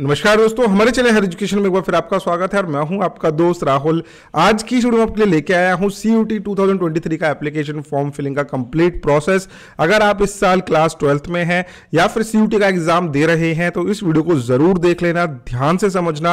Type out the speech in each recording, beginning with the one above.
नमस्कार दोस्तों हमारे चैनल हर एजुकेशन में एक बार फिर आपका स्वागत है और मैं हूं आपका दोस्त राहुल आज की शुरू में आपके लिए लेके आया हूं सी यू टी का एप्लीकेशन फॉर्म फिलिंग का कंप्लीट प्रोसेस अगर आप इस साल क्लास ट्वेल्थ में हैं या फिर सी का एग्जाम दे रहे हैं तो इस वीडियो को जरूर देख लेना ध्यान से समझना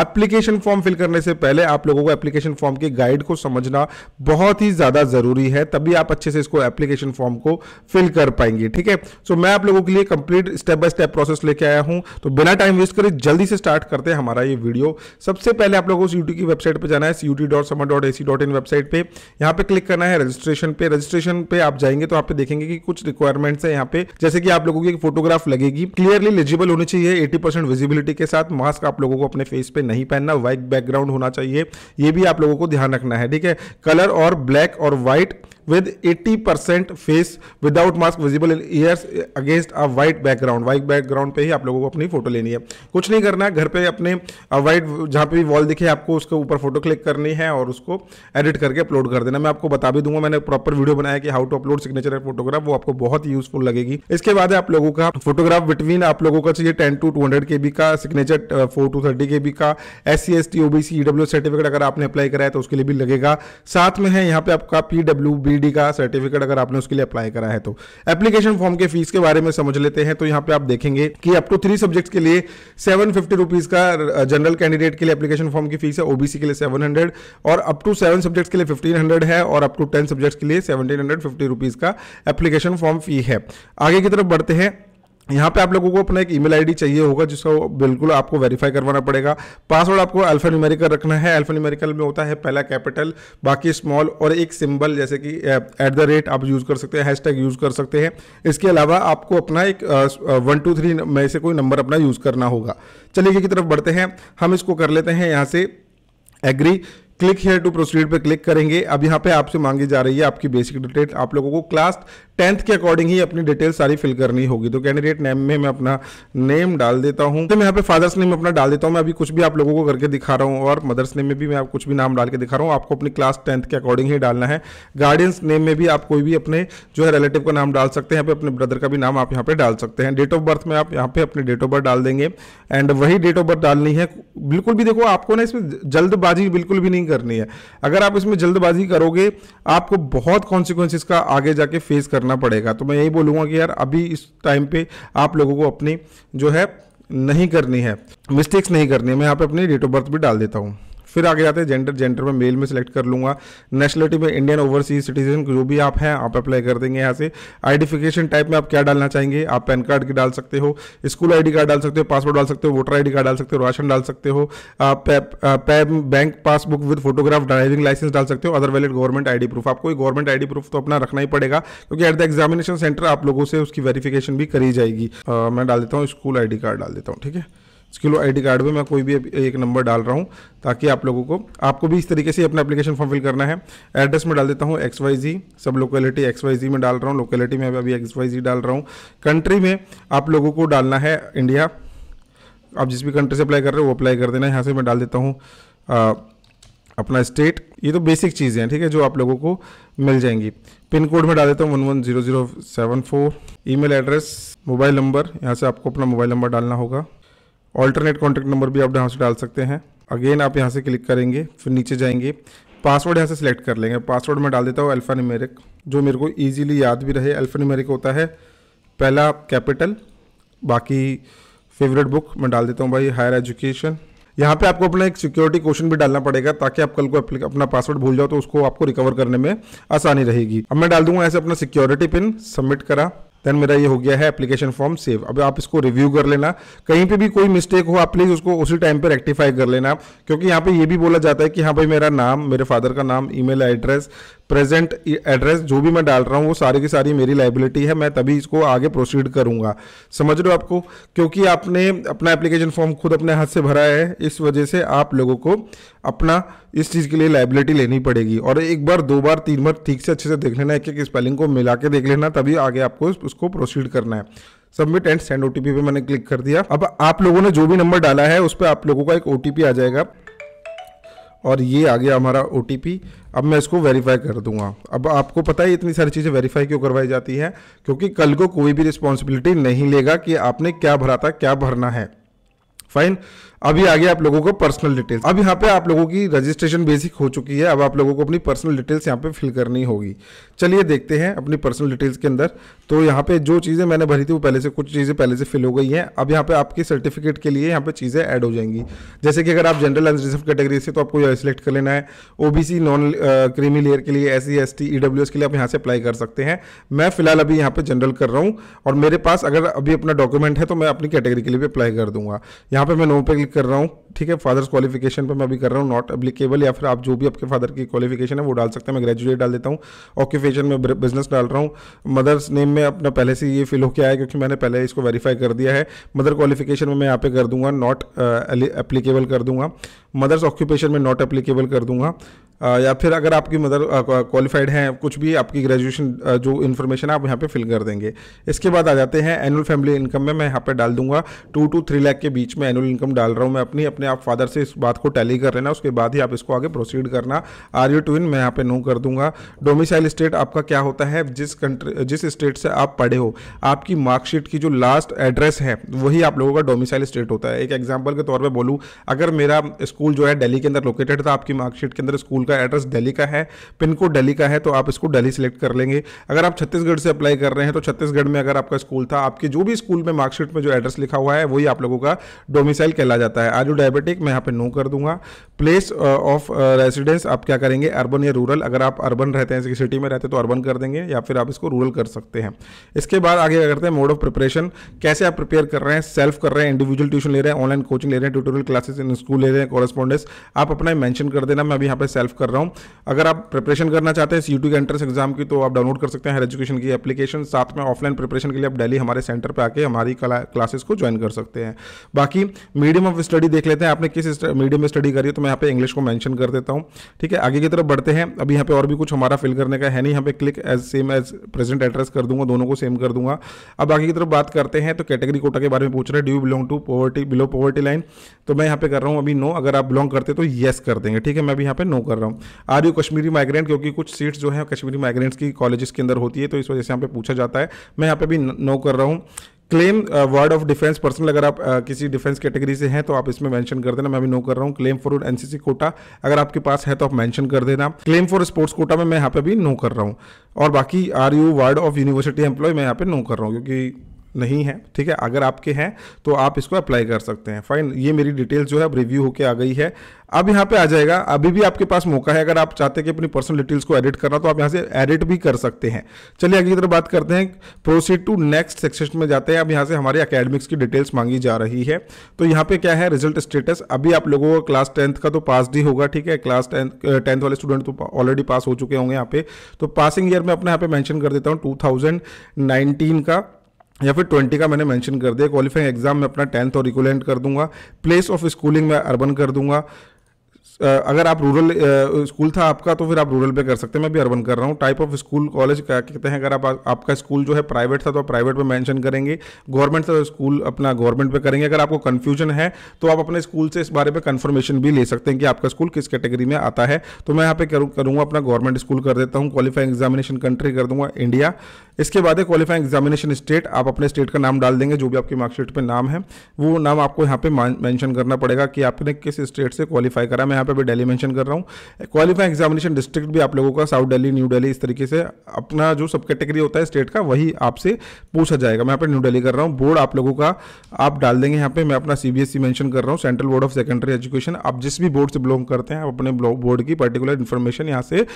एप्लीकेशन फॉर्म फिल करने से पहले आप लोगों को एप्लीकेशन फॉर्म के गाइड को समझना बहुत ही ज़्यादा ज़रूरी है तभी आप अच्छे से इसको एप्लीकेशन फॉर्म को फिल कर पाएंगे ठीक है सो मैं आप लोगों के लिए complete step by step process लेके आया हूँ तो बिना टाइम वेस्ट तो जल्दी से स्टार्ट करते हैं हमारा ये वीडियो सबसे पहले आप लोगों को यूटी की वेबसाइट पर जाना है C dot Samarth dot A C dot in website पर यहाँ पे क्लिक करना है रजिस्ट्रेशन पे रजिस्ट्रेशन पे आप जाएंगे तो आप पे देखेंगे कि कुछ रिक्वायरमेंट्स है यहाँ पे जैसे कि आप लोगों की फोटोग्राफ लगेगी क्लियरली एलिजिबल होनी चाहिए एटी विजिबिलिटी के साथ मास्क आप लोगों को अपने फेस पे नहीं पहनना वाइट बैकग्राउंड होना चाहिए ये भी आप लोगों को ध्यान रखना है ठीक है कलर और ब्लैक और white with 80% face without mask visible in ears against a white background white background पे ही आप लोगों को अपनी फोटो लेनी है कुछ नहीं करना है घर पे अपने वाइट जहाँ पे भी वॉल दिखे आपको उसके ऊपर फोटो क्लिक करनी है और उसको एडिट करके अपलोड कर देना मैं आपको बता भी दूंगा मैंने प्रॉपर वीडियो बनाया कि how to upload signature photograph वो आपको बहुत यूजफुल लगेगी इसके बाद आप लोगों का फोटोग्राफ बिटवीन आप लोगों का चाहिए ten to two hundred K B का signature four to thirty K B का S C S T OBC certificate अगर आपने अप्लाई कराया तो उसके लिए भी लगेगा साथ में है यहाँ पे आपका पी बी पीडी का सर्टिफिकेट अगर आपने उसके लिए अप्लाई करा है तो एप्लीकेशन फॉर्म के फीस के बारे में समझ लेते हैं तो यहाँ पे आप देखेंगे कि अप टू थ्री सब्जेक्ट के लिए सेवन फिफ्टी का जनरल कैंडिडेट के लिए एप्लीकेशन फॉर्म की फीस है ओबीसी के लिए सेवन और अप टू सेवन सब्जेक्ट के लिए फिफ्टीन है और अप टू टेन सब्जेक्ट के लिए सेवनटीन का एप्लीकेशन फॉर्म फी है आगे की तरफ बढ़ते हैं यहाँ पे आप लोगों को अपना एक ईमेल आईडी चाहिए होगा जिसको बिल्कुल आपको वेरीफाई करवाना पड़ेगा पासवर्ड आपको अल्फा न्यूमेरिकल रखना है अल्फा न्यूमेरिकल में होता है पहला कैपिटल बाकी स्मॉल और एक सिंबल जैसे कि एट द रेट आप यूज़ कर सकते हैं हैशटैग यूज़ कर सकते हैं इसके अलावा आपको अपना एक वन टू थ्री में से कोई नंबर अपना यूज़ करना होगा चलिए की तरफ बढ़ते हैं हम इसको कर लेते हैं यहाँ से agree click here to proceed पे क्लिक करेंगे अब यहाँ पे आपसे मांगी जा रही है आपकी बेसिक डिटेल आप लोगों को क्लास टेंथ के अकॉर्डिंग ही अपनी डिटेल सारी फिल करनी होगी तो कैंडिडेट नेम में मैं अपना नेम डाल देता हूँ तो मैं यहाँ पे फादर्स नेम अपना डाल देता हूँ मैं अभी कुछ भी आप लोगों को करके दिखा रहा हूँ और मदर्स नेम में भी मैं आप कुछ भी नाम डाल के दिखा रहा हूँ आपको अपनी क्लास टेंथ के अकॉर्डिंग ही डालना है गार्डियंस नेम में भी आप कोई भी अपने जो है रिलेटिव का नाम डाल सकते हैं अपने ब्रदर का भी नाम आप यहाँ पे डाल सकते हैं डेट ऑफ बर्थ में आप यहाँ पे अपनी डेट ऑफ बर्थ डाल देंगे एंड वही डेट ऑफ बर्थ डालनी है बिल्कुल भी देखो आपको ना इसमें जल्दबाजी बिल्कुल भी नहीं करनी है अगर आप इसमें जल्दबाजी करोगे आपको बहुत कॉन्सिक्वेंसिस का आगे जाके फेस करना करना पड़ेगा तो मैं यही बोलूँगा कि यार अभी इस टाइम पे आप लोगों को अपनी जो है नहीं करनी है मिस्टेक्स नहीं करनी है मैं यहाँ पर अपनी डेट ऑफ बर्थ भी डाल देता हूँ फिर आगे जाते हैं जेंडर जेंडर में मेल में सिलेक्ट कर लूंगा नेशनलिटी में इंडियन ओवरसीज सिटीजन जो भी आप हैं आप अप्लाई कर देंगे यहाँ से आइडेंटिफिकेशन टाइप में आप क्या डालना चाहेंगे आप पैन कार्ड की डाल सकते हो स्कूल आई कार्ड डाल सकते हो पासपोर्ट डाल सकते हो वोटर आई कार्ड डाल सकते हो राशन डाल सकते हो PAN bank passbook with photograph driving licence डाल सकते हो other valid government I proof आपको गवर्नमेंट आई प्रूफ तो अपना रखना ही पड़ेगा क्योंकि एट द एग्जामिनेशन सेंटर आप लोगों से उसकी वेरिफिकेशन भी करी जाएगी मैं डाल देता हूँ स्कूल आई कार्ड डाल देता हूँ ठीक है स्किलो लिए आईडी कार्ड में मैं कोई भी एक नंबर डाल रहा हूँ ताकि आप लोगों को आपको भी इस तरीके से अपना एप्लीकेशन फॉर्म फिल करना है एड्रेस में डाल देता हूँ एक्स वाई जी सब लोकेलिटी एक्स वाई जी में डाल रहा हूँ लोकेलिटी में अभी एक्स वाई जी डाल रहा हूँ कंट्री में आप लोगों को डालना है इंडिया आप जिस भी कंट्री से अप्लाई कर रहे हो वो अप्लाई कर देना है यहाँ से मैं डाल देता हूँ अपना स्टेट ये तो बेसिक चीज़ें हैं ठीक है जो आप लोगों को मिल जाएंगी पिन कोड में डाल देता हूँ one one zero zero seven four e address mobile number यहाँ से आपको अपना मोबाइल नंबर डालना होगा ऑल्टरनेट कॉन्टैक्ट नंबर भी आप यहाँ से डाल सकते हैं अगेन आप यहाँ से क्लिक करेंगे फिर नीचे जाएंगे पासवर्ड यहाँ से सिलेक्ट कर लेंगे पासवर्ड मैं डाल देता हूँ अल्फ़ा न्यूमेरिक जो मेरे को ईजिली याद भी रहे अल्फ़ा न्यूमेरिक होता है पहला कैपिटल बाकी फेवरेट बुक मैं डाल देता हूँ भाई हायर एजुकेशन यहाँ पे आपको अपना एक सिक्योरिटी क्वेश्चन भी डालना पड़ेगा ताकि आप कल को अपना पासवर्ड भूल जाओ तो उसको आपको रिकवर करने में आसानी रहेगी अब मैं डाल दूंगा ऐसे अपना सिक्योरिटी पिन सबमिट करा देन मेरा ये हो गया है एप्लीकेशन फॉर्म सेव अब आप इसको रिव्यू कर लेना कहीं पे भी कोई मिस्टेक हो आप प्लीज़ उसको उसी टाइम पे रेक्टिफाई कर लेना क्योंकि यहाँ पे ये भी बोला जाता है कि हाँ भाई मेरा नाम मेरे फादर का नाम ईमेल एड्रेस प्रेजेंट एड्रेस जो भी मैं डाल रहा हूँ वो सारी की सारी मेरी लाइबिलिटी है मैं तभी इसको आगे प्रोसीड करूँगा समझ लो आपको क्योंकि आपने अपना एप्लीकेशन फॉर्म खुद अपने हाथ से भरा है इस वजह से आप लोगों को अपना इस चीज़ के लिए लाइबिलिटी लेनी पड़ेगी और एक बार दो बार तीन बार ठीक से अच्छे से देख लेना एक एक स्पेलिंग को मिला के देख लेना तभी आगे आपको उसको प्रोसीड करना है सबमिट एंड सेंड ओ पे मैंने क्लिक कर दिया अब आप लोगों ने जो भी नंबर डाला है उस पर आप लोगों का एक ओ आ जाएगा और ये आ गया हमारा ओ अब मैं इसको वेरीफाई कर दूंगा अब आपको पता है इतनी सारी चीज़ें वेरीफाई क्यों करवाई जाती है क्योंकि कल को कोई भी रिस्पॉन्सिबिलिटी नहीं लेगा कि आपने क्या भरा था क्या भरना है फाइन अभी आगे आप लोगों को पर्सनल डिटेल्स अब यहाँ पे आप लोगों की रजिस्ट्रेशन बेसिक हो चुकी है अब आप लोगों को अपनी पर्सनल डिटेल्स यहाँ पे फिल करनी होगी चलिए देखते हैं अपनी पर्सनल डिटेल्स के अंदर तो यहाँ पे जो चीज़ें मैंने भरी थी वो पहले से कुछ चीज़ें पहले से फिल हो गई हैं अब यहाँ पे आपके सर्टिफिकेट के लिए यहाँ पे चीज़ें ऐड हो जाएंगी जैसे कि अगर आप जनरल एंड रिजर्व कैटेगरी से तो आपको सिलेक्ट कर लेना है ओ नॉन क्रीमी लेयर के लिए एस सी एस टी के लिए आप यहाँ से अप्लाई कर सकते हैं मैं फिलहाल अभी यहाँ पर जनरल कर रहा हूँ और मेरे पास अगर अभी अपना डॉक्यूमेंट है तो मैं अपनी कैटेगरी के लिए भी अप्लाई कर दूंगा यहाँ पर मैं नो पे क्लिक कर रहा हूँ ठीक है फादर्स क्वालिफिकेशन पर मैं अभी कर रहा हूँ नॉट एप्लीकेबल या फिर आप जो भी आपके फादर की क्वालिफिकेशन है वो डाल सकते हैं मैं ग्रेजुएट डाल देता हूँ ऑक्यूपेशन में बिजनेस डाल रहा हूँ मदर्स नेम में अपना पहले से ये फिल हो होकर आया क्योंकि मैंने पहले इसको वेरीफाई कर दिया है मदर क्वालिफिकेशन में मैं यहाँ पे कर दूंगा नॉट एप्लीकेबल कर दूंगा मदर्स ऑक्यूपेशन में नॉट एप्लीकेबल कर दूंगा या फिर अगर आपकी मदर क्वालिफाइड हैं कुछ भी आपकी ग्रेजुएशन जो इन्फॉर्मेशन है आप यहाँ पे फिल कर देंगे इसके बाद आ जाते हैं एनुअल फैमिली इनकम में मैं यहाँ पे डाल दूंगा टू टू थ्री लाख के बीच में एनुअल इनकम डाल रहा हूँ मैं अपनी अपने आप फादर से इस बात को टैली कर लेना उसके बाद ही आप इसको आगे प्रोसीड करना आर यू टू इन मैं यहाँ पे नो कर दूंगा डोमिसाइल स्टेट आपका क्या होता है जिस कंट्री जिस स्टेट से आप पढ़े हो आपकी मार्कशीट की जो लास्ट एड्रेस है वही आप लोगों का डोमिसाइल स्टेट होता है एक एग्जाम्पल के तौर पर बोलूँ अगर मेरा स्कूल जो है डेली के अंदर लोकेटेड था आपकी मार्कशीट के अंदर स्कूल का आपका एड्रेस दिल्ली का है पिन कोड दिल्ली का है तो आप इसको दिल्ली सेलेक्ट कर लेंगे अगर आप छत्तीसगढ़ से अप्लाई कर रहे हैं तो छत्तीसगढ़ में अगर आपका स्कूल था आपके जो भी स्कूल में मार्कशीट में जो एड्रेस लिखा हुआ है वही आप लोगों का डोमिसाइल कहला जाता है आज जो डायबिटिक मैं यहाँ पे नो कर दूंगा प्लेस ऑफ रेजिडेंस आप क्या करेंगे अर्बन या रूरल अगर आप अर्बन रहते हैं सिटी में रहते हैं तो अर्बन कर देंगे या फिर आप इसको रूरल कर सकते हैं इसके बाद आगे क्या करते हैं मोड ऑफ प्रिपरेशन कैसे आप प्रिपेयर कर रहे हैं सेल्फ कर रहे हैं इंडिविजुअल ट्यूशन ले रहे हैं ऑनलाइन कोचिंग ले रहे हैं ट्यूटोरियल क्लासेस इन स्कूल ले रहे हैं कॉरेस्पॉन्डेंस आप अपना मैंशन कर देना मैं अभी यहाँ पे सेल्फ कर रहा हूँ अगर आप प्रिपरेशन करना चाहते हैं यूट्यूब एंट्रेंस एग्जाम की तो आप डाउनलोड कर सकते हैं हर एजुकेशन की एप्लीकेशन साथ में ऑफलाइन प्रिपरेशन के लिए आप डेली हमारे सेंटर पर आके हमारी क्लासेस को ज्वाइन कर सकते हैं बाकी मीडियम ऑफ स्टडी देख लेते हैं आपने किस मीडियम में स्टडी करी है तो मैं यहाँ पे इंग्लिश को मैंशन कर देता हूँ ठीक है आगे की तरफ बढ़ते हैं अभी यहाँ पे और भी कुछ हमारा फिल करने का है नहीं यहाँ पे click as same as present address कर दूंगा दोनों को सेम कर दूंगा अब आगे की तरफ बात करते हैं तो कैटेगरी कोटा के बारे में पूछ रहे हैं do you belong to poverty below poverty line तो मैं यहाँ पे कर रहा हूँ अभी नो अगर आप बिलोंग करते तो येस कर देंगे ठीक है मैं अभी यहाँ पे नो कर रहा हूँ हूँ आर यू कश्मीरी माइग्रेंट क्योंकि कुछ सीट्स जो हैं कश्मीरी माइग्रेंट्स की कॉलेजेस के अंदर होती है तो इस वजह से यहाँ पे पूछा जाता है मैं यहाँ पे भी नो कर रहा हूँ claim ward of defence person अगर आप uh, किसी डिफेंस कैटेगरी से हैं तो आप इसमें मेंशन कर देना मैं भी नो कर रहा हूँ क्लेम फॉर एनसीसी कोटा अगर आपके पास है तो आप मेंशन कर देना क्लेम फॉर स्पोर्ट्स कोटा में मैं यहाँ पे भी नो कर रहा हूँ और बाकी are you ward of university employ मैं यहाँ पे नो कर रहा हूँ क्योंकि नहीं है ठीक है अगर आपके हैं तो आप इसको अप्लाई कर सकते हैं फाइन ये मेरी डिटेल्स जो है अब रिव्यू होके आ गई है अब यहाँ पे आ जाएगा अभी भी आपके पास मौका है अगर आप चाहते हैं कि अपनी पर्सनल डिटेल्स को एडिट करना तो आप यहाँ से एडिट भी कर सकते हैं चलिए अगली तरफ बात करते हैं प्रोसीड टू नेक्स्ट सेक्शन में जाते हैं अब यहाँ से हमारे अकेडमिक्स की डिटेल्स मांगी जा रही है तो यहाँ पे क्या है रिजल्ट स्टेटस अभी आप लोगों का क्लास टेंथ का तो पास डी होगा ठीक है क्लास टेंथ टेंथ वाले स्टूडेंट तो ऑलरेडी पास हो चुके होंगे यहाँ पे तो पासिंग ईयर में अपने यहाँ पे मैंशन कर देता हूँ टू का या फिर ट्वेंटी का मैंने मेंशन कर दिया क्वालिफाइंग एग्जाम में अपना टेंथ और इक्वलेंट कर दूंगा प्लेस ऑफ स्कूलिंग में अर्बन कर दूंगा अगर आप रूरल स्कूल था आपका तो फिर आप रूरल पे कर सकते हैं मैं भी अर्बन कर रहा हूँ टाइप ऑफ स्कूल कॉलेज क्या कहते हैं अगर आप आपका स्कूल जो है प्राइवेट था तो आप प्राइवेट पे मेंशन करेंगे गवर्नमेंट था तो स्कूल अपना गवर्नमेंट पे करेंगे अगर आपको कन्फ्यूजन है तो आप अपने स्कूल से इस बारे में कन्फर्मेशन भी ले सकते हैं कि आपका स्कूल किस कैटेगरी में आता है तो मैं यहाँ पे करूँगा अपना गवर्नमेंट स्कूल कर देता हूँ क्वालिफाइंग एग्जामिनेशन कंट्री कर दूंगा इंडिया इसके बाद है क्वालिफाइंग एग्जामिनेशन स्टेट आप अपने स्टेट का नाम डाल देंगे जो भी आपकी मार्कशीट पर नाम है वो नाम आपको यहाँ पे मैंशन करना पड़ेगा कि आपने किस स्टेट से क्वालिफाई करा मैं यहाँ पे भी डेली मेंशन कर रहा हूँ क्वालिफाइंग एग्जामिनेशन डिस्ट्रिक्ट भी आप लोगों का साउथ दिल्ली न्यू दिल्ली इस तरीके से अपना जो सब कैटेगरी होता है स्टेट का वही आपसे पूछा जाएगा मैं यहाँ पर न्यू दिल्ली कर रहा हूँ बोर्ड आप लोगों का आप डाल देंगे यहाँ पे मैं अपना सी बी मेंशन कर रहा हूँ central board of secondary education आप जिस भी बोर्ड से बिलोंग करते हैं आप अपने बोर्ड की पर्टिकुलर इन्फॉर्मेशन यहाँ से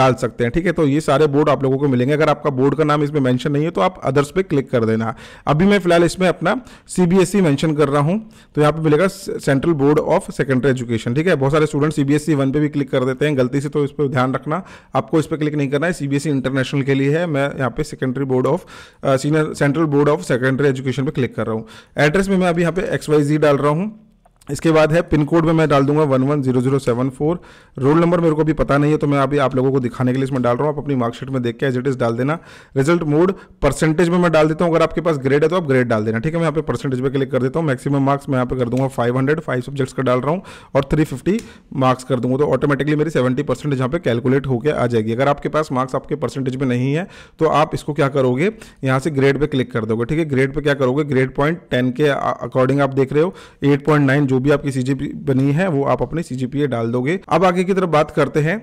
डाल सकते हैं ठीक है तो ये सारे बोर्ड आप लोगों को मिलेंगे अगर आपका बोर्ड का नाम इसमें मैंशन नहीं है तो आप अदर्स पे क्लिक कर देना अभी मैं फिलहाल इसमें अपना सी बी मेंशन कर रहा हूँ तो यहाँ पर मिलेगा central board of secondary education ठीक है बहुत सारे सारे student C B S one पे भी क्लिक कर देते हैं गलती से तो इस पर ध्यान रखना आपको इस पर क्लिक नहीं करना है सी बी एस इंटरनेशनल के लिए है मैं यहाँ पे secondary board of senior central board of secondary education पर क्लिक कर रहा हूँ एड्रेस में मैं अभी यहाँ पे एक्स वाई जी डाल रहा हूँ इसके बाद है पिन कोड में मैं डाल दूंगा one one zero zero seven four roll number मेरे को अभी पता नहीं है तो मैं अभी आप लोगों को दिखाने के लिए इसमें डाल रहा हूँ आप अपनी मार्कशीट में देख के एज इट इज डाल देना रिजल्ट मोड परसेंटेज में मैं डाल देता हूँ अगर आपके पास ग्रेड है तो आप ग्रेड डाल देना ठीक है मैं यहाँ पे परसेंटेज में क्लिक कर देता हूँ मैक्सिमम मार्क्स मैं यहाँ पे कर दूंगा फाइव हंड्रेड फाइव सब्जेक्ट्स का डाल रहा हूँ और थ्री फिफ्टी मार्क्स कर दूंगा तो ऑटोमेटिकली मेरी सेवेंटी परसेंटेज यहाँ पे कैलकुलेट होकर आ जाएगी अगर आपके पास मार्क्स आपके परसेंटेज में नहीं है तो आप इसको क्या करोगे यहाँ से ग्रेड पर क्लिक कर दोगे ठीक है ग्रेड पर क्या करोगे ग्रेड पॉइंट टेन के अकॉर्डिंग आप देख रहे हो एट पॉइंट नाइन जो भी आपकी सीजीपी बनी है वो आप अपने सीजीपीए डाल दोगे अब आगे की तरफ बात करते हैं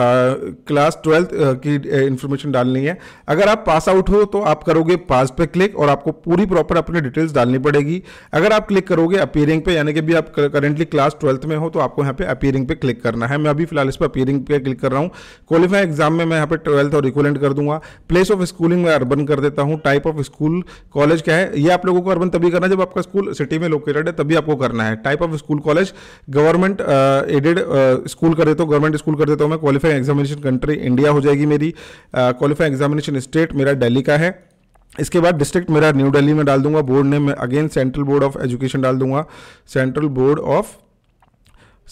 क्लास ट्वेल्थ की इन्फॉर्मेशन डालनी है अगर आप पास आउट हो तो आप करोगे पास पे क्लिक और आपको पूरी प्रॉपर अपनी डिटेल्स डालनी पड़ेगी अगर आप क्लिक करोगे अपीयरिंग पे यानी कि भी आप करेंटली क्लास ट्वेल्थ में हो तो आपको यहाँ पे अपीयरिंग पे क्लिक करना है मैं अभी फिलहाल इस पर अपीयरिंग पे क्लिक कर रहा हूँ क्वालिफाई एग्जाम में मैं यहाँ पे ट्वेल्थ और इक्वलेंट कर दूंगा प्लेस ऑफ स्कूलिंग में अर्बन कर देता हूँ टाइप ऑफ स्कूल कॉलेज क्या है ये आप लोगों को अर्बन तभी करना है जब आपका स्कूल सिटी में लोकेटेड है तभी आपको करना है type of school college government aided school कर देता हूँ गवर्नमेंट स्कूल कर देता हूँ मैं qualify qualifying examination country India हो जाएगी मेरी क्वालिफाइंग एग्जामिनेशन स्टेट मेरा दिल्ली का है इसके बाद डिस्ट्रिक्ट मेरा न्यू दिल्ली में डाल दूंगा बोर्ड ने मैं again central board of education डाल दूंगा central board of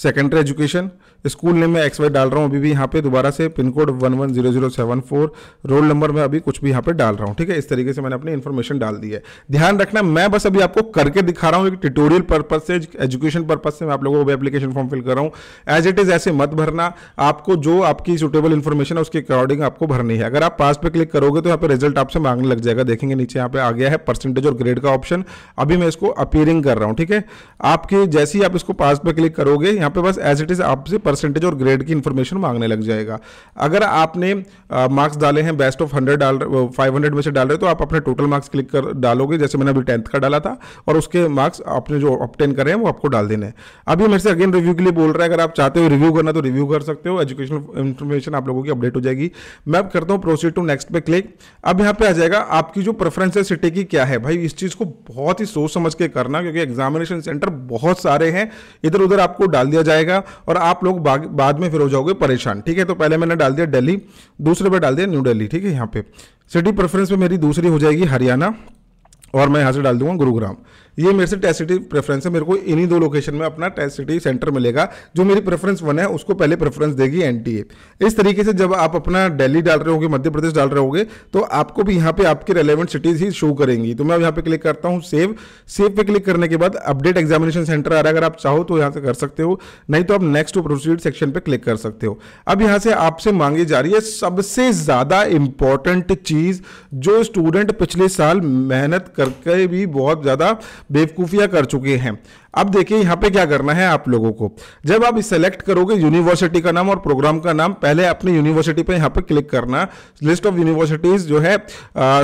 secondary education school name में एक्स वाई डाल रहा हूँ अभी भी यहाँ पे दोबारा से pin code one one zero zero seven four roll number में अभी कुछ भी यहाँ पे डाल रहा हूँ ठीक है इस तरीके से मैंने अपनी इन्फॉर्मेशन डाल दी है ध्यान रखना मैं बस अभी आपको करके दिखा रहा हूँ एक ट्यूटोरियल पर्पज से एजुकेशन पर्पज से मैं आप लोगों को एप्लीकेशन फॉर्म फिल कर रहा हूँ एज इट इज ऐसे मत भरना आपको जो आपकी सुटेबल इन्फॉर्मेशन है उसके अकॉर्डिंग आपको भरनी है अगर आप पास पे क्लिक करोगे तो यहाँ पे रिजल्ट आपसे मांगने लग जाएगा देखेंगे नीचे यहाँ पे आ गया है परसेंटेज और ग्रेड का ऑप्शन अभी मैं इसको अपीयरिंग कर रहा हूँ ठीक है आपके जैसे ही आप इसको पास पे क्लिक करोगे यहाँ पे बस एज इट इज आपसे परसेंटेज और ग्रेड की इन्फॉर्मेशन मांगने लग जाएगा अगर आपने मार्क्स डाले हैं बेस्ट ऑफ हंड्रेड डाल फाइव हंड्रेड में से डाल रहे तो आप अपने टोटल मार्क्स क्लिक कर डालोगे जैसे मैंने अभी टेंथ का डाला था और उसके मार्क्स आपने जो ऑप्टेन करें हैं वो आपको डाल देने अभी मेरे से अगेन रिव्यू के लिए बोल रहा है अगर आप चाहते हो रिव्यू करना तो रिव्यू कर सकते हो एजुकेशनल इन्फॉर्मेशन आप लोगों की अपडेट हो जाएगी मैं अब करता हूँ प्रोसीड टू नेक्स्ट पे क्लिक अब यहाँ पे आ जाएगा आपकी जो प्रेफरेंस है सिटी की क्या है भाई इस चीज़ को बहुत ही सोच समझ के करना क्योंकि एग्जामिनेशन सेंटर बहुत सारे हैं इधर उधर आपको डाल दिया जाएगा और आप लोग बाद में फिर हो जाओगे परेशान ठीक है तो पहले मैंने डाल दिया दिल्ली दूसरे पर डाल दिया न्यू दिल्ली ठीक है यहाँ पे सिटी प्रेफरेंस में मेरी दूसरी हो जाएगी हरियाणा और मैं यहाँ से डाल दूंगा गुरुग्राम ये मेरे से टेस्ट सिटी प्रेफरेंस है मेरे को इन्हीं दो लोकेशन में अपना टेस्ट सिटी सेंटर मिलेगा जो मेरी प्रेफरेंस वन है उसको पहले प्रेफरेंस देगी एन इस तरीके से जब आप अपना दिल्ली डाल रहे होंगे मध्य प्रदेश डाल रहे होंगे तो आपको भी यहाँ पे आपके रेलिवेंट सिटीज़ ही शो करेंगी तो मैं यहाँ पे क्लिक करता हूँ सेव सेव पे क्लिक करने के बाद अपडेट एग्जामिनेशन सेंटर आ रहा है अगर आप चाहो तो यहाँ से कर सकते हो नहीं तो आप नेक्स्ट प्रोसीड सेक्शन पे क्लिक कर सकते हो अब यहाँ से आपसे मांगी जा रही है सबसे ज़्यादा इंपॉर्टेंट चीज़ जो स्टूडेंट पिछले साल मेहनत करके भी बहुत ज़्यादा बेवकूफियां कर चुके हैं अब देखिए यहाँ पे क्या करना है आप लोगों को जब आप सेलेक्ट करोगे यूनिवर्सिटी का नाम और प्रोग्राम का नाम पहले अपनी यूनिवर्सिटी पे यहाँ पे क्लिक करना लिस्ट ऑफ यूनिवर्सिटीज़ जो है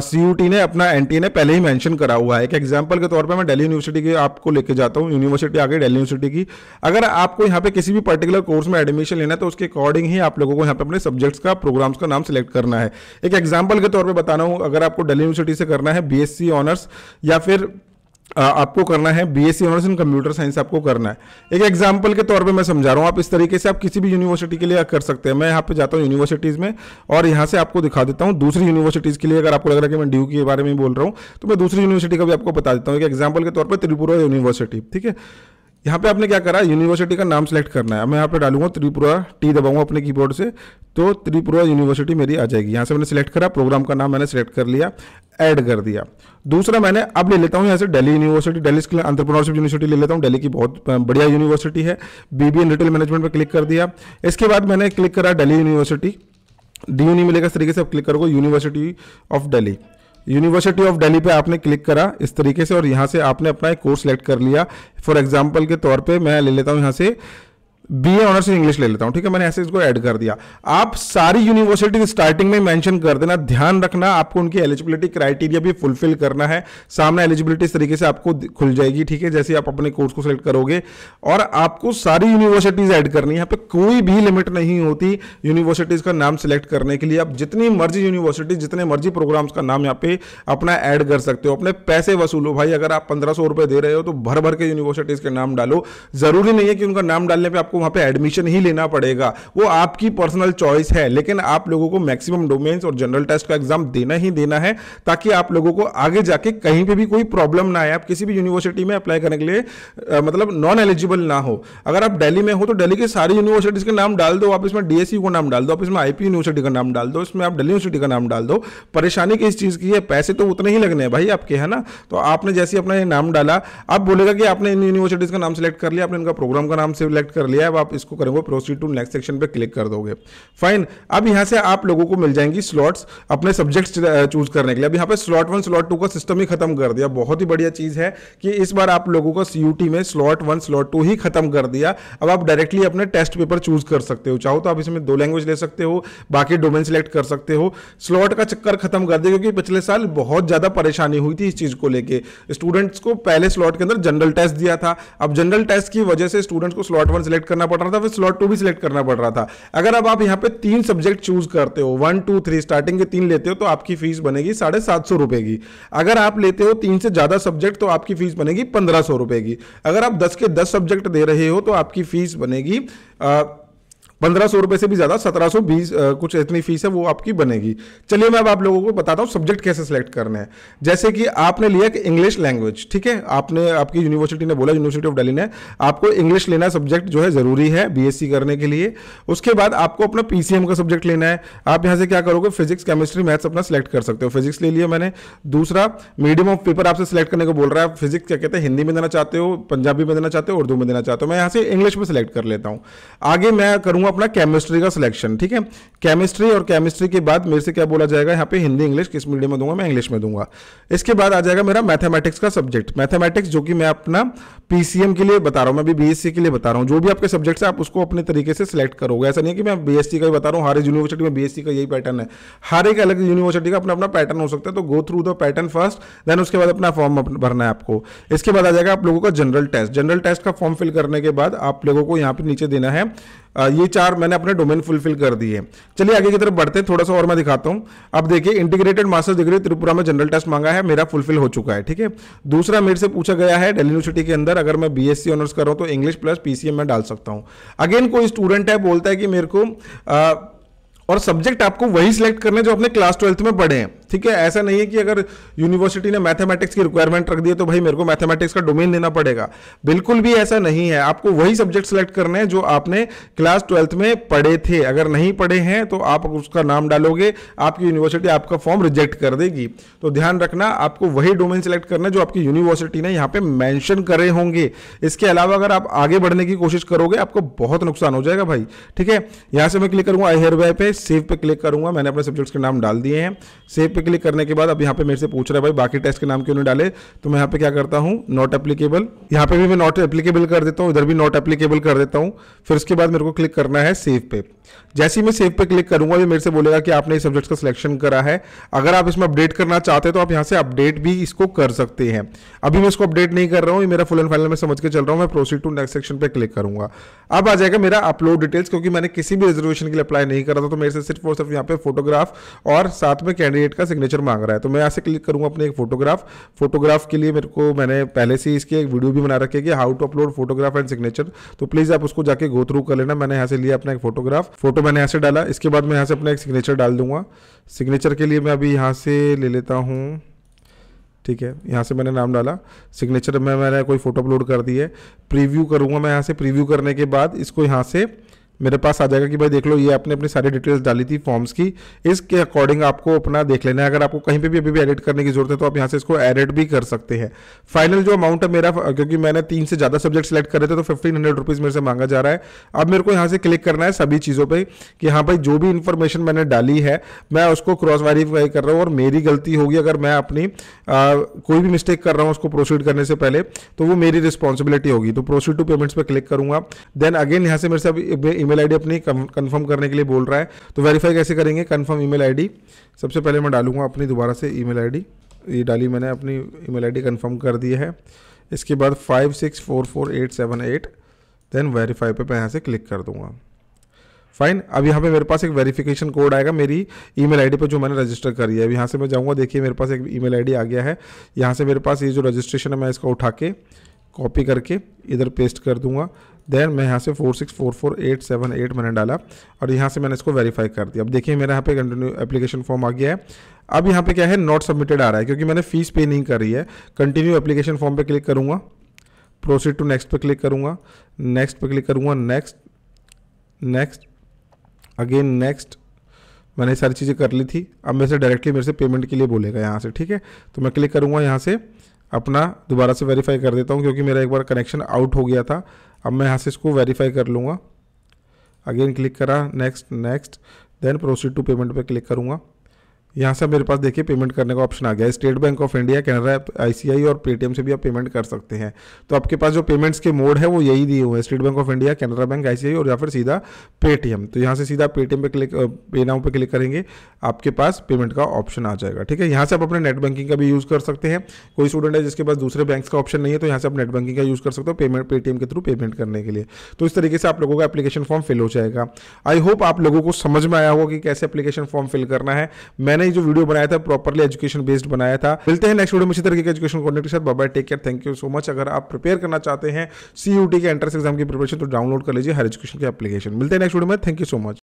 सी ने अपना एन ने पहले ही मैंशन करा हुआ है एक एग्जाम्पल के तौर पर मैं दिल्ली यूनिवर्सिटी की आपको लेके जाता हूँ यूनिवर्सिटी आगे दिल्ली यूनिवर्सिटी की अगर आपको यहाँ पे किसी भी पर्टिकुलर कोर्स में एडमिशन लेना है तो उसके अकॉर्डिंग ही आप लोगों को यहाँ पे अपने सब्जेक्ट्स का प्रोग्राम्स का नाम सेलेक्ट करना है एक एग्जाम्पल के तौर पर बता रहा हूँ अगर आपको दिल्ली यूनिवर्सिटी से करना है बी ऑनर्स या फिर आपको करना है B S C honours in computer science आपको करना है एक एग्जाम्पल के तौर पे मैं समझा रहा हूँ आप इस तरीके से आप किसी भी यूनिवर्सिटी के लिए कर सकते हैं मैं यहाँ पे जाता हूँ यूनिवर्सिटीज़ में और यहाँ से आपको दिखा देता हूँ दूसरी यूनिवर्सिटीज़ के लिए अगर आपको लग रहा है कि मैं ड्यू के बारे में बोल रहा हूँ तो मैं दूसरी यूनिवर्सिटी का भी आपको बता देता हूँ एक एग्जाम्पल के तौर पर त्रिपुरा यूनिवर्सिटी ठीक है यहाँ पे आपने क्या करा यूनिवर्सिटी का नाम सेलेक्ट करना है मैं यहाँ पे डालूंगा त्रिपुरा टी दबाऊंगा अपने कीबोर्ड से तो त्रिपुरा यूनिवर्सिटी मेरी आ जाएगी यहाँ से मैंने सेलेक्ट करा प्रोग्राम का नाम मैंने सेलेक्ट कर लिया ऐड कर दिया दूसरा मैंने अब ले लेता हूँ यहाँ से Delhi university Delhi skill entrepreneurship university ले लेता हूँ दिल्ली की बहुत बढ़िया यूनिवर्सिटी है बीबीए रिटेल मैनेजमेंट पर क्लिक कर दिया इसके बाद मैंने क्लिक करा दिल्ली यूनिवर्सिटी डी यू नहीं मिलेगा इस तरीके से आप क्लिक करोगे university of Delhi university of Delhi पे आपने क्लिक करा इस तरीके से और यहाँ से आपने अपना एक कोर्स सेलेक्ट कर लिया फॉर एग्जाम्पल के तौर पर मैं ले लेता हूँ यहाँ से B A honours in English ले लेता हूं ठीक है मैंने ऐसे इसको ऐड कर दिया आप सारी यूनिवर्सिटी स्टार्टिंग में मेंशन कर देना ध्यान रखना आपको उनकी एलिजिबिलिटी क्राइटेरिया भी फुलफिल करना है सामने एलिजिबिलिटी इस तरीके से आपको खुल जाएगी ठीक है जैसे आप अपने कोर्स को सिलेक्ट करोगे और आपको सारी यूनिवर्सिटीज ऐड करनी है यहाँ पे कोई भी लिमिट नहीं होती यूनिवर्सिटीज का नाम सिलेक्ट करने के लिए आप जितनी मर्जी यूनिवर्सिटी जितने मर्जी प्रोग्राम्स का नाम यहाँ पे अपना ऐड कर सकते हो अपने पैसे वसूलो भाई अगर आप पंद्रह सौ दे रहे हो तो भर भर के यूनिवर्सिटीज के नाम डालो जरूरी नहीं है कि उनका नाम डालने पर आप आपको वहां पे एडमिशन ही लेना पड़ेगा वो आपकी पर्सनल चॉइस है लेकिन आप लोगों को मैक्सिमम डोमेन्स और जनरल टेस्ट का एग्जाम देना ही देना है ताकि आप लोगों को आगे जाके कहीं पर भी कोई प्रॉब्लम ना आए आप किसी भी यूनिवर्सिटी में अप्लाई करने के लिए मतलब नॉन एलिजिबल ना हो अगर आप डेली में हो तो डेली के सारी यूनिवर्सिटीज़ का नाम डाल दो आप इसमें डीएसयू e का नाम डाल दो आप इसमें आईपी यूनिवर्सिटी का नाम डाल दो इसमें आप डेली यूनिवर्सिटी का नाम डाल दो परेशानी किस चीज़ की है पैसे तो उतने ही लगने हैं भाई आपके है ना तो आपने जैसे अपना ये नाम डाला आप बोलेगा कि आपने इन यूनिवर्सिटीज़ का नाम सेलेक्ट कर लिया आपने इनका प्रोग्राम का नाम सेलेक्ट कर लिया दिया है अब आप इसको करेंगे प्रोसीड टू नेक्स्ट सेक्शन पे क्लिक कर दोगे फाइन अब यहाँ से आप लोगों को मिल जाएंगी स्लॉट्स अपने सब्जेक्ट्स चूज करने के लिए अब यहाँ पे स्लॉट वन स्लॉट टू का सिस्टम ही खत्म कर दिया बहुत ही बढ़िया चीज़ है कि इस बार आप लोगों को सी में स्लॉट वन स्लॉट टू ही खत्म कर दिया अब आप डायरेक्टली अपने टेस्ट पेपर चूज कर सकते हो चाहो तो आप इसमें दो लैंग्वेज ले सकते हो बाकी डोमेन सिलेक्ट कर सकते हो स्लॉट का चक्कर खत्म कर दिया क्योंकि पिछले साल बहुत ज़्यादा परेशानी हुई थी इस चीज़ को लेकर स्टूडेंट्स को पहले स्लॉट के अंदर जनरल टेस्ट दिया था अब जनरल टेस्ट की वजह से स्टूडेंट्स को स्लॉट वन सिलेक्ट करना पड़ रहा था फिर स्लॉट टू भी सिलेक्ट करना पड़ रहा था अगर अब आप यहाँ पे तीन सब्जेक्ट चूज करते हो वन टू थ्री स्टार्टिंग के तीन लेते हो तो आपकी फीस बनेगी साढ़े सात सौ रुपए की अगर आप लेते हो तीन से ज़्यादा सब्जेक्ट तो आपकी फीस बनेगी पंद्रह सौ रुपए की अगर आप दस के दस सब्जेक्ट दे रहे हो तो आपकी फीस बनेगी आ, पंद्रह सौ रुपये से भी ज़्यादा सत्रह सौ बीस कुछ इतनी फीस है वो आपकी बनेगी चलिए मैं अब आप लोगों को बताता हूँ सब्जेक्ट कैसे सिलेक्ट करने हैं जैसे कि आपने लिया कि इंग्लिश लैंग्वेज ठीक है आपने आपकी यूनिवर्सिटी ने बोला यूनिवर्सिटी ऑफ डेली ने आपको इंग्लिश लेना सब्जेक्ट जो है ज़रूरी है बीएससी करने के लिए उसके बाद आपको अपना पी का सब्जेक्ट लेना है आप यहाँ से क्या करोगे फिजिक्स केमिस्ट्री मैथ्स अपना सिलेक्ट कर सकते हो फिजिक्स ले लिया मैंने दूसरा मीडियम ऑफ पेपर आपसे सिलेक्ट करने को बोल रहा है फिजिक्स क्या कहते हैं हिंदी में देना चाहते हो पंजाबी में देना चाहते हो उर्दू में देना चाहते हो मैं यहाँ से इंग्लिश में सिलेक्ट कर लेता हूँ आगे मैं करूँगा अपना केमिस्ट्री का सिलेक्शन ठीक है केमिस्ट्री और केमिस्ट्री के बाद मेरे से क्या बोला जाएगा यहाँ पे हिंदी इंग्लिश किस मीडियम में दूंगा मैं इंग्लिश में दूंगा इसके बाद आ जाएगा मेरा मैथमेटिक्स का सब्जेक्ट मैथमेटिक्स जो कि मैं अपना पीसीएम के लिए बता रहा हूँ मैं अभी बीएससी के लिए बता रहा हूँ जो भी आपके सब्जेक्ट है आप उसको अपने तरीके से सिलेक्ट करोगे ऐसा नहीं है कि मैं बीएससी का ही बता रहा हूँ हर एक यूनिवर्सिटी में बीएससी का यही पैटर्न है हर एक अलग यूनिवर्सिटी का अपना अपना पैटर्न हो सकता है तो go through the pattern first then उसके बाद अपना फॉर्म भरना है आपको इसके बाद आ जाएगा आप लोगों का जनरल टेस्ट जनरल टेस्ट का फॉर्म फिल करने के बाद आप लोगों को यहाँ पे नीचे देना है ये चार मैंने अपने डोमेन फुलफिल कर दिए चलिए आगे की तरफ बढ़ते हैं थोड़ा सा और मैं दिखाता हूँ अब देखिए इंटीग्रेटेड मास्टर्स डिग्री त्रिपुरा में जनरल टेस्ट मांगा है मेरा फुलफिल हो चुका है ठीक है दूसरा मेरे से पूछा गया है डेली यूनिवर्सिटी के अंदर अगर मैं बी एस ऑनर्स कर रहा हूँ तो इंग्लिश प्लस पी में डाल सकता हूँ अगेन कोई स्टूडेंट है बोलता है कि मेरे को और सब्जेक्ट आपको वही सिलेक्ट है जो अपने क्लास ट्वेल्थ में पढ़े हैं ठीक है ऐसा नहीं है कि अगर यूनिवर्सिटी ने मैथमेटिक्स की रिक्वायरमेंट रख दी है तो भाई मेरे को मैथमेटिक्स का डोमेन लेना पड़ेगा बिल्कुल भी ऐसा नहीं है आपको वही सब्जेक्ट सेलेक्ट करने हैं जो आपने क्लास ट्वेल्थ में पढ़े थे अगर नहीं पढ़े हैं तो आप उसका नाम डालोगे आपकी यूनिवर्सिटी आपका फॉर्म रिजेक्ट कर देगी तो ध्यान रखना आपको वही डोमेन सेलेक्ट करना है जो आपकी यूनिवर्सिटी ने यहाँ पे मैंशन करे होंगे इसके अलावा अगर आप आगे बढ़ने की कोशिश करोगे आपको बहुत नुकसान हो जाएगा भाई ठीक है यहाँ से मैं क्लिक करूंगा आई हेयर पे सेव पे क्लिक करूंगा मैंने अपने सब्जेक्ट्स के नाम डाल दिए हैं सेव पे पे क्लिक करने के बाद अब यहाँ पे मेरे से पूछ रहा है भाई बाकी टेस्ट के नाम क्यों नहीं डाले तो मैं यहाँ पे क्या करता हूँ नॉट एप्लीकेबल यहाँ पे भी मैं नॉट एप्लीकेबल कर देता हूँ इधर भी नॉट एप्लीकेबल कर देता हूँ फिर उसके बाद मेरे को क्लिक करना है सेव पे जैसे ही मैं सेव पे क्लिक करूंगा ये मेरे से बोलेगा कि आपने इस सब्जेक्ट का सिलेक्शन करा है अगर आप इसमें अपडेट करना चाहते हैं तो आप यहाँ से अपडेट भी इसको कर सकते हैं अभी मैं इसको अपडेट नहीं कर रहा हूँ ये मेरा फुल एंड फाइनल में समझ के चल रहा हूँ मैं प्रोसीड टू नेक्स्ट सेक्शन पर क्लिक करूंगा अब आ जाएगा मेरा अपलोड डिटेल्स क्योंकि मैंने किसी भी रिजर्वेशन के लिए अप्लाई नहीं करा था तो मेरे से सिर्फ और सिर्फ यहाँ पे फोटोग्राफ और साथ में कैंडिडेट का सिग्नेचर मांग रहा है तो मैं यहाँ से क्लिक करूँगा अपने एक फोटोग्राफ फोटोग्राफ के लिए मेरे को मैंने पहले से इसकी एक वीडियो भी बना रखी है कि how to upload photograph and signature तो प्लीज़ आप उसको जाके गो थ्रू कर लेना मैंने यहाँ से लिया अपना एक फोटोग्राफ फोटो मैंने यहाँ से डाला इसके बाद मैं यहाँ से अपना एक सिग्नेचर डाल दूंगा सिग्नेचर के लिए मैं अभी यहाँ से ले लेता हूँ ठीक है यहाँ से मैंने नाम डाला सिग्नेचर में मैंने कोई फ़ोटो अपलोड कर दी है प्रीव्यू करूँगा मैं यहाँ से प्रीव्यू करने के बाद इसको यहाँ से मेरे पास आ जाएगा कि भाई देख लो ये आपने अपनी सारी डिटेल्स डाली थी फॉर्म्स की इसके अकॉर्डिंग आपको अपना देख लेना है अगर आपको कहीं पे भी अभी भी एडिट करने की जरूरत है तो आप यहाँ से इसको एडिट भी कर सकते हैं फाइनल जो अमाउंट है मेरा क्योंकि मैंने तीन से ज़्यादा सब्जेक्ट सेलेक्ट करे थे तो फिफ्टीन हंड्रेड रुपीज़ मेरे से मांगा जा रहा है अब मेरे को यहाँ से क्लिक करना है सभी चीज़ों पर कि हाँ भाई जो भी इन्फॉर्मेशन मैंने डाली है मैं उसको क्रॉस वेरीफाई कर रहा हूँ और मेरी गलती होगी अगर मैं अपनी कोई भी मिस्टेक कर रहा हूँ उसको प्रोसीड करने से पहले तो वो मेरी रिस्पॉन्सिबिलिटी होगी तो प्रोसीड टू पेमेंट्स पर क्लिक करूंगा देन अगेन यहाँ से मेरे से ईमेल आईडी अपनी कंफर्म करने के लिए बोल रहा है तो वेरीफाई कैसे करेंगे कंफर्म ईमेल आईडी सबसे पहले मैं डालूंगा अपनी दोबारा से ईमेल आईडी ये डाली मैंने अपनी ईमेल आईडी कंफर्म कर दी है इसके बाद five six four four eight seven eight then verify पर मैं यहाँ से क्लिक कर दूंगा फाइन अब यहाँ पे मेरे पास एक वेरिफिकेशन कोड आएगा मेरी ईमेल आईडी पर जो मैंने रजिस्टर करी है अब यहाँ से मैं जाऊँगा देखिए मेरे पास एक ईमेल आईडी आ गया है यहाँ से मेरे पास ये जो रजिस्ट्रेशन है मैं इसको उठा के कॉपी करके इधर पेस्ट कर दूंगा देन मैं यहाँ से four six four four eight seven eight मैंने डाला और यहाँ से मैंने इसको वेरीफाई कर दिया अब देखिए मेरे यहाँ पे कंटिन्यू एप्लीकेशन फॉर्म आ गया है अब यहाँ पे क्या है नॉट सबमिटेड आ रहा है क्योंकि मैंने फीस पे नहीं करी है कंटिन्यू एप्लीकेशन फॉर्म पे क्लिक करूँगा प्रोसीड टू नेक्स्ट पे क्लिक करूँगा नेक्स्ट पे क्लिक करूँगा नेक्स्ट नेक्स्ट अगेन नेक्स्ट मैंने सारी चीज़ें कर ली थी अब मेरे से डायरेक्टली मेरे से पेमेंट के लिए बोलेगा यहाँ से ठीक है तो मैं क्लिक करूँगा यहाँ से अपना दोबारा से वेरीफाई कर देता हूँ क्योंकि मेरा एक बार कनेक्शन आउट हो गया था अब मैं यहाँ से इसको वेरीफाई कर लूँगा अगेन क्लिक करा next next then proceed to payment पे क्लिक करूँगा यहाँ से मेरे पास देखिए पेमेंट करने का ऑप्शन आ गया state bank of India Canara ICI और पेटीएम से भी आप पेमेंट कर सकते हैं तो आपके पास जो पेमेंट्स के मोड है वो यही दिए हुए हैं state bank of India Canara bank ICI और या फिर सीधा पेटीएम तो यहाँ से सीधा पेटीएम पे क्लिक पे नाउ पे क्लिक करेंगे आपके पास पेमेंट का ऑप्शन आ जाएगा ठीक है यहाँ से आप अपने नेट बैंकिंग का भी यूज़ कर सकते हैं कोई स्टूडेंट है जिसके पास दूसरे बैंक का ऑप्शन नहीं है तो यहाँ से आप नेट बैंकिंग का यूज़ कर सकते हो पेमेंट पेटीएम के थ्रू पेमेंट करने के लिए तो इस तरीके से आप लोगों का एप्लीकेशन फॉर्म फिल हो जाएगा आई होप आप लोगों को समझ में आया होगा कि कैसे एप्लीकेशन फॉर्म फिल करना है मैंने मैंने जो वीडियो बनाया था प्रॉपरली एजुकेशन बेस्ड बनाया था मिलते हैं नेक्स्ट वीडियो में इसी तरीके के एजुकेशन कॉन्टेंट के साथ bye take care thank you so much अगर आप प्रिपेयर करना चाहते हैं सीयूटी के एंट्रेंस एग्जाम की प्रिपरेशन तो डाउनलोड कर लीजिए हर एजुकेशन के एप्लीकेशन मिलते हैं नेक्स्ट वीडियो में थैंक यू सो मच